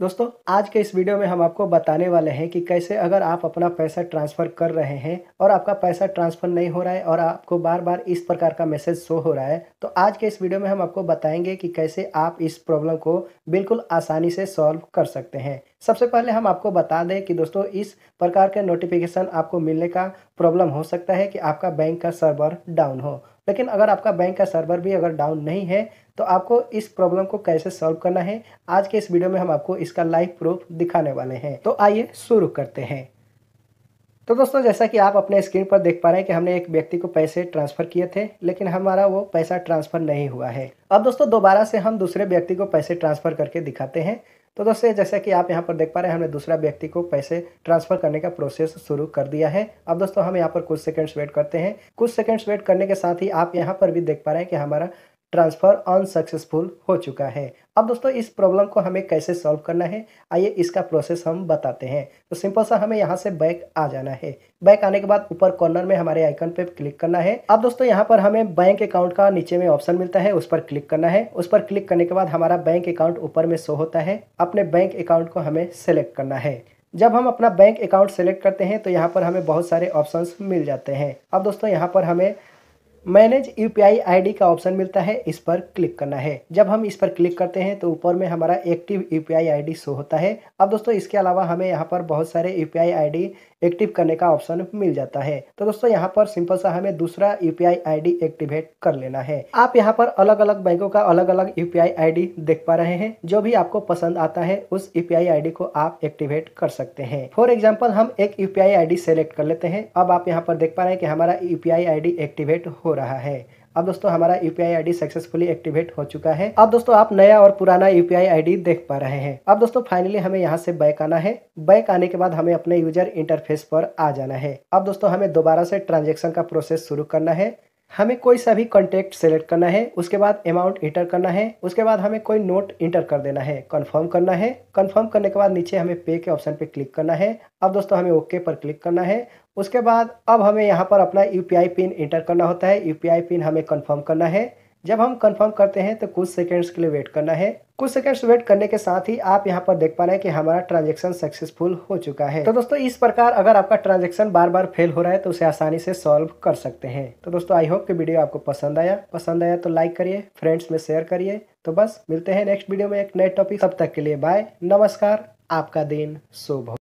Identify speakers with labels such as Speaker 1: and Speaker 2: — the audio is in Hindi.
Speaker 1: दोस्तों आज के इस वीडियो में हम आपको बताने वाले हैं कि कैसे अगर आप अपना पैसा ट्रांसफ़र कर रहे हैं और आपका पैसा ट्रांसफ़र नहीं हो रहा है और आपको बार बार इस प्रकार का मैसेज शो हो रहा है तो आज के इस वीडियो में हम आपको बताएंगे कि कैसे आप इस प्रॉब्लम को बिल्कुल आसानी से सॉल्व कर सकते हैं सबसे पहले हम आपको बता दें कि दोस्तों इस प्रकार के नोटिफिकेशन आपको मिलने का प्रॉब्लम हो सकता है कि आपका बैंक का सर्वर डाउन हो लेकिन अगर आपका बैंक का सर्वर भी अगर डाउन नहीं है तो आपको इस प्रॉब्लम को कैसे सॉल्व करना है आज के इस वीडियो में हम आपको इसका लाइव प्रूफ दिखाने वाले हैं तो आइए शुरू करते हैं तो दोस्तों जैसा कि आप अपने स्क्रीन पर देख पा रहे हैं कि हमने एक व्यक्ति को पैसे ट्रांसफ़र किए थे लेकिन हमारा वो पैसा ट्रांसफ़र नहीं हुआ है अब दोस्तों दोबारा से हम दूसरे व्यक्ति को पैसे ट्रांसफ़र करके दिखाते हैं तो दोस्तों जैसा कि आप यहाँ पर देख पा रहे हैं हमने दूसरा व्यक्ति को पैसे ट्रांसफर करने का प्रोसेस शुरू कर दिया है अब दोस्तों हम यहाँ पर कुछ सेकंड्स वेट करते हैं कुछ सेकंड्स वेट करने के साथ ही आप यहाँ पर भी देख पा रहे हैं कि हमारा ट्रांसफ़र अनसक्सेसफुल हो चुका है अब दोस्तों इस प्रॉब्लम को हमें कैसे सॉल्व करना है आइए इसका प्रोसेस हम बताते हैं तो सिंपल सा हमें यहाँ से बैक आ जाना है बैक आने के बाद ऊपर कॉर्नर में हमारे आइकन पे क्लिक करना है अब दोस्तों यहाँ पर हमें बैंक अकाउंट का नीचे में ऑप्शन मिलता है उस पर क्लिक करना है उस पर क्लिक करने के बाद हमारा बैंक अकाउंट ऊपर में शो होता है अपने बैंक अकाउंट को हमें सेलेक्ट करना है जब हम अपना बैंक अकाउंट सेलेक्ट करते हैं तो यहाँ पर हमें बहुत सारे ऑप्शंस मिल जाते हैं अब दोस्तों यहाँ पर हमें मैनेज यू पी का ऑप्शन मिलता है इस पर क्लिक करना है जब हम इस पर क्लिक करते हैं तो ऊपर में हमारा एक्टिव यू पी शो होता है अब दोस्तों इसके अलावा हमें यहाँ पर बहुत सारे यू पी एक्टिव करने का ऑप्शन मिल जाता है तो दोस्तों यहाँ पर सिंपल सा हमें दूसरा यू पी एक्टिवेट कर लेना है आप यहाँ पर अलग अलग बैंकों का अलग अलग यू पी देख पा रहे हैं जो भी आपको पसंद आता है उस यू पी को आप एक्टिवेट कर सकते हैं फॉर एग्जाम्पल हम एक यू पी सेलेक्ट कर लेते हैं अब आप यहाँ पर देख पा रहे हैं कि हमारा यू पी एक्टिवेट हो रहा है अब दोस्तों हमारा यू पी सक्सेसफुली एक्टिवेट हो चुका है अब दोस्तों आप नया और पुराना यू पी देख पा रहे हैं अब दोस्तों फाइनली हमें यहाँ से बैक आना है बैक आने के बाद हमें अपने यूजर इंटरफेस पर आ जाना है अब दोस्तों हमें दोबारा से ट्रांजेक्शन का प्रोसेस शुरू करना है हमें कोई सा भी कॉन्टैक्ट सेलेक्ट करना है उसके बाद अमाउंट इंटर करना है उसके बाद हमें कोई नोट इंटर कर देना है कंफर्म करना है कंफर्म करने के बाद नीचे हमें पे के ऑप्शन पे क्लिक करना है अब दोस्तों हमें ओके पर क्लिक करना है उसके बाद अब हमें यहाँ पर अपना यू पिन इंटर करना होता है यू पिन हमें कन्फर्म करना है जब हम कंफर्म करते हैं तो कुछ सेकेंड्स के लिए वेट करना है कुछ सेकंड्स वेट करने के साथ ही आप यहाँ पर देख पा रहे हैं कि हमारा ट्रांजेक्शन सक्सेसफुल हो चुका है तो दोस्तों इस प्रकार अगर आपका ट्रांजेक्शन बार बार फेल हो रहा है तो उसे आसानी से सॉल्व कर सकते हैं तो दोस्तों आई होप कि वीडियो आपको पसंद आया पसंद आया तो लाइक करिए फ्रेंड्स में शेयर करिए तो बस मिलते हैं नेक्स्ट वीडियो में एक नए टॉपिक तब तक के लिए बाय नमस्कार आपका दिन शुभ